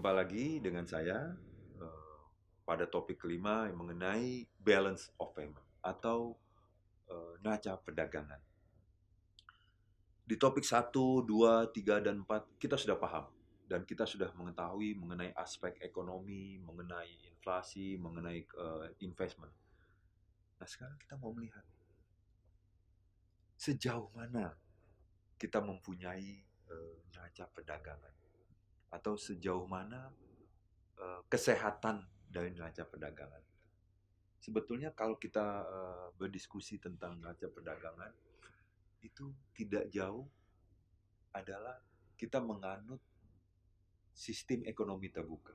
Jumpa lagi dengan saya eh, pada topik kelima mengenai balance of payment atau uh, neraca perdagangan. Di topik 1, 2, 3, dan 4 kita sudah paham dan kita sudah mengetahui mengenai aspek ekonomi, mengenai inflasi, mengenai eh, investment. Nah sekarang kita mau melihat sejauh mana kita mempunyai uh, neraca perdagangan atau sejauh mana uh, kesehatan dari neraca perdagangan. Sebetulnya kalau kita uh, berdiskusi tentang neraca perdagangan itu tidak jauh adalah kita menganut sistem ekonomi terbuka.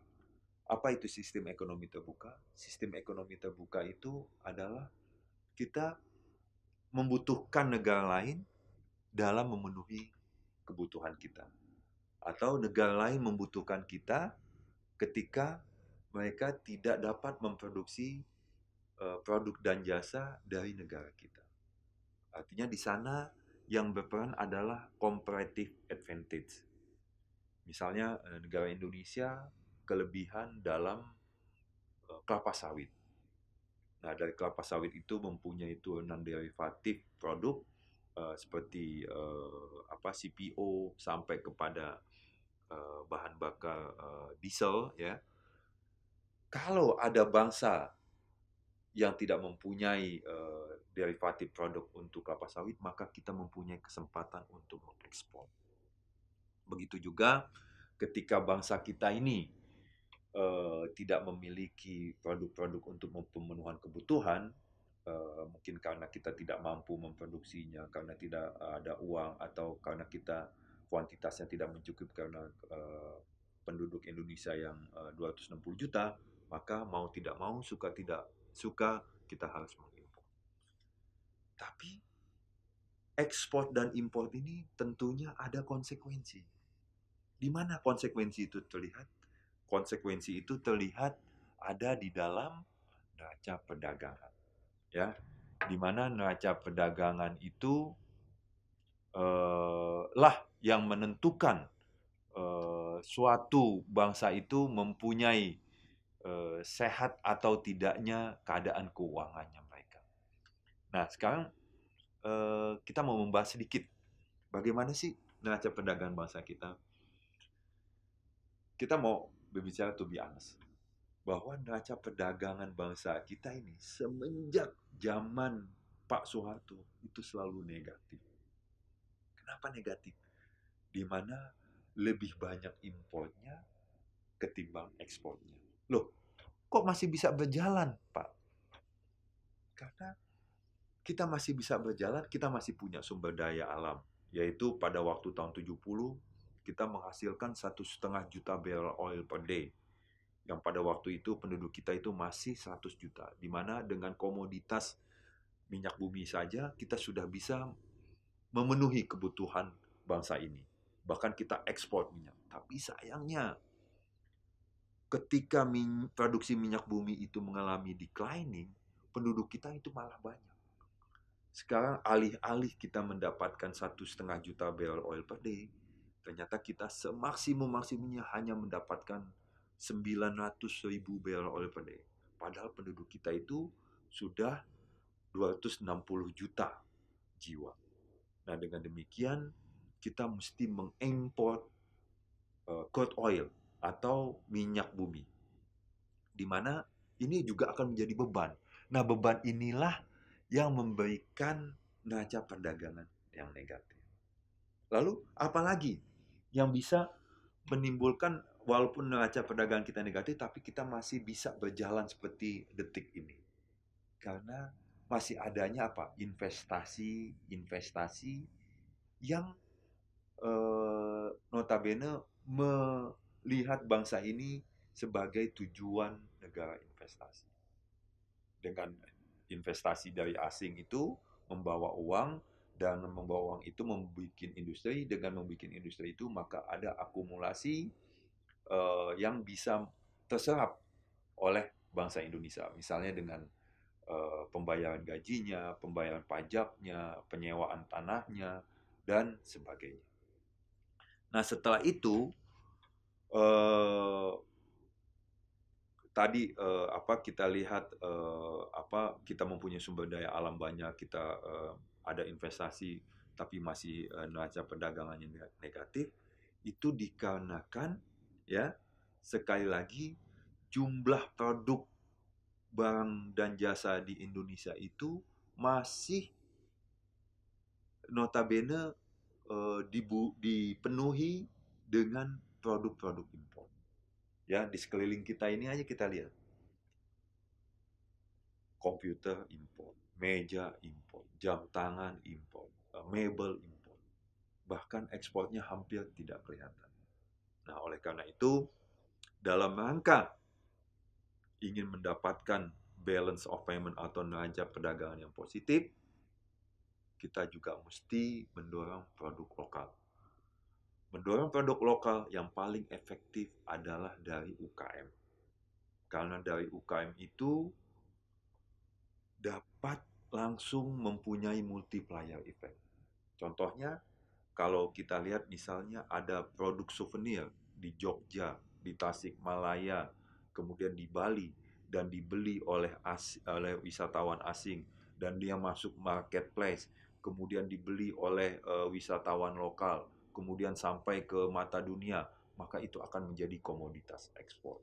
Apa itu sistem ekonomi terbuka? Sistem ekonomi terbuka itu adalah kita membutuhkan negara lain dalam memenuhi kebutuhan kita atau negara lain membutuhkan kita ketika mereka tidak dapat memproduksi eh, produk dan jasa dari negara kita. Artinya di sana yang berperan adalah comparative advantage. Misalnya eh, negara Indonesia kelebihan dalam eh, kelapa sawit. Nah, dari kelapa sawit itu mempunyai non derivatif produk seperti apa CPO sampai kepada Eh, bahan bakar uh, diesel ya kalau ada bangsa yang tidak mempunyai uh, derivatif produk untuk kelapa sawit maka kita mempunyai kesempatan untuk mengekspor begitu juga ketika bangsa kita ini uh, tidak memiliki produk-produk untuk pemenuhan kebutuhan Uh, mungkin karena kita tidak mampu memproduksinya, karena tidak ada uang atau karena kita kuantitasnya tidak mencukup karena uh, penduduk Indonesia yang eh, uh, 260 juta, maka mau tidak mau suka tidak suka kita harus mengimpor. Tapi ekspor dan impor ini tentunya ada konsekuensi. Di mana konsekuensi itu terlihat? Konsekuensi itu terlihat ada di dalam neraca perdagangan. Ya, di mana neraca perdagangan itu eh, lah yang menentukan uh, suatu bangsa itu mempunyai uh, sehat atau tidaknya keadaan keuangannya mereka. Nah, sekarang uh, kita mau membahas sedikit bagaimana sih neraca perdagangan bangsa kita. Kita mau berbicara to be honest bahwa neraca perdagangan bangsa kita ini semenjak zaman Pak Soeharto itu selalu negatif. Kenapa negatif? di mana lebih banyak impornya ketimbang ekspornya. Loh, kok masih bisa berjalan, Pak? Karena kita masih bisa berjalan, kita masih punya sumber daya alam, yaitu pada waktu tahun 70 kita menghasilkan satu setengah juta barrel oil per day yang pada waktu itu penduduk kita itu masih 100 juta, di mana dengan komoditas minyak bumi saja kita sudah bisa memenuhi kebutuhan bangsa ini bahkan kita ekspor minyak. Tapi sayangnya ketika min produksi minyak bumi itu mengalami declining, penduduk kita itu malah banyak. Sekarang alih-alih kita mendapatkan satu setengah juta barrel oil per day, ternyata kita semaksimum maksimumnya hanya mendapatkan 900 ribu barrel oil per day. Padahal penduduk kita itu sudah 260 juta jiwa. Nah dengan demikian kita mesti mengimport uh, crude oil atau minyak bumi. Di mana ini juga akan menjadi beban. Nah, beban inilah yang memberikan neraca perdagangan yang negatif. Lalu apa lagi yang bisa menimbulkan walaupun neraca perdagangan kita negatif tapi kita masih bisa berjalan seperti detik ini. Karena masih adanya apa? investasi-investasi yang uh, notabene melihat bangsa ini sebagai tujuan negara investasi. Dengan investasi dari asing itu membawa uang dan membawa uang itu membuat industri dengan membuat industri itu maka ada akumulasi uh, yang bisa terserap oleh bangsa Indonesia misalnya dengan uh, pembayaran gajinya, pembayaran pajaknya, penyewaan tanahnya dan sebagainya. Nah setelah itu eh, tadi eh, apa kita lihat eh, apa kita mempunyai sumber daya alam banyak kita eh, ada investasi tapi masih eh, neraca perdagangannya negatif itu dikarenakan ya sekali lagi jumlah produk barang dan jasa di Indonesia itu masih notabene uh, dipenuhi dengan produk-produk impor. Ya, di sekeliling kita ini aja kita lihat. Komputer impor, meja impor, jam tangan impor, eh, mebel impor. Bahkan ekspornya hampir tidak kelihatan. Nah, oleh karena itu dalam rangka ingin mendapatkan balance of payment atau neraca perdagangan yang positif, kita juga mesti mendorong produk lokal. Mendorong produk lokal yang paling efektif adalah dari UKM. Karena dari UKM itu dapat langsung mempunyai multiplier effect. Contohnya, kalau kita lihat misalnya ada produk souvenir di Jogja, di Tasik Malaya, kemudian di Bali, dan dibeli oleh, as, oleh wisatawan asing, dan dia masuk marketplace, kemudian dibeli oleh uh, wisatawan lokal, kemudian sampai ke mata dunia, maka itu akan menjadi komoditas ekspor.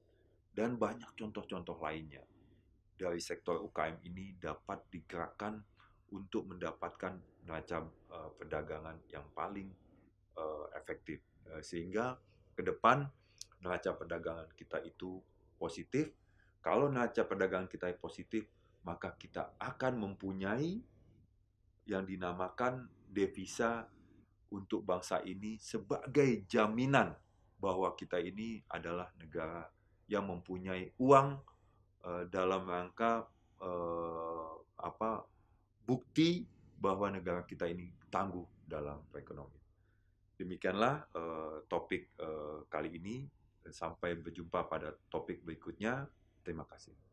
Dan banyak contoh-contoh lainnya dari sektor UKM ini dapat digerakkan untuk mendapatkan neraca uh, eh, perdagangan yang paling uh, efektif, uh, sehingga ke depan neraca perdagangan kita itu positif. Kalau neraca perdagangan kita positif, maka kita akan mempunyai yang dinamakan devisa untuk bangsa ini sebagai jaminan bahwa kita ini adalah negara yang mempunyai uang uh, dalam rangka uh, apa bukti bahwa negara kita ini tangguh dalam perekonomian. Demikianlah uh, topik uh, kali ini. Sampai berjumpa pada topik berikutnya. Terima kasih.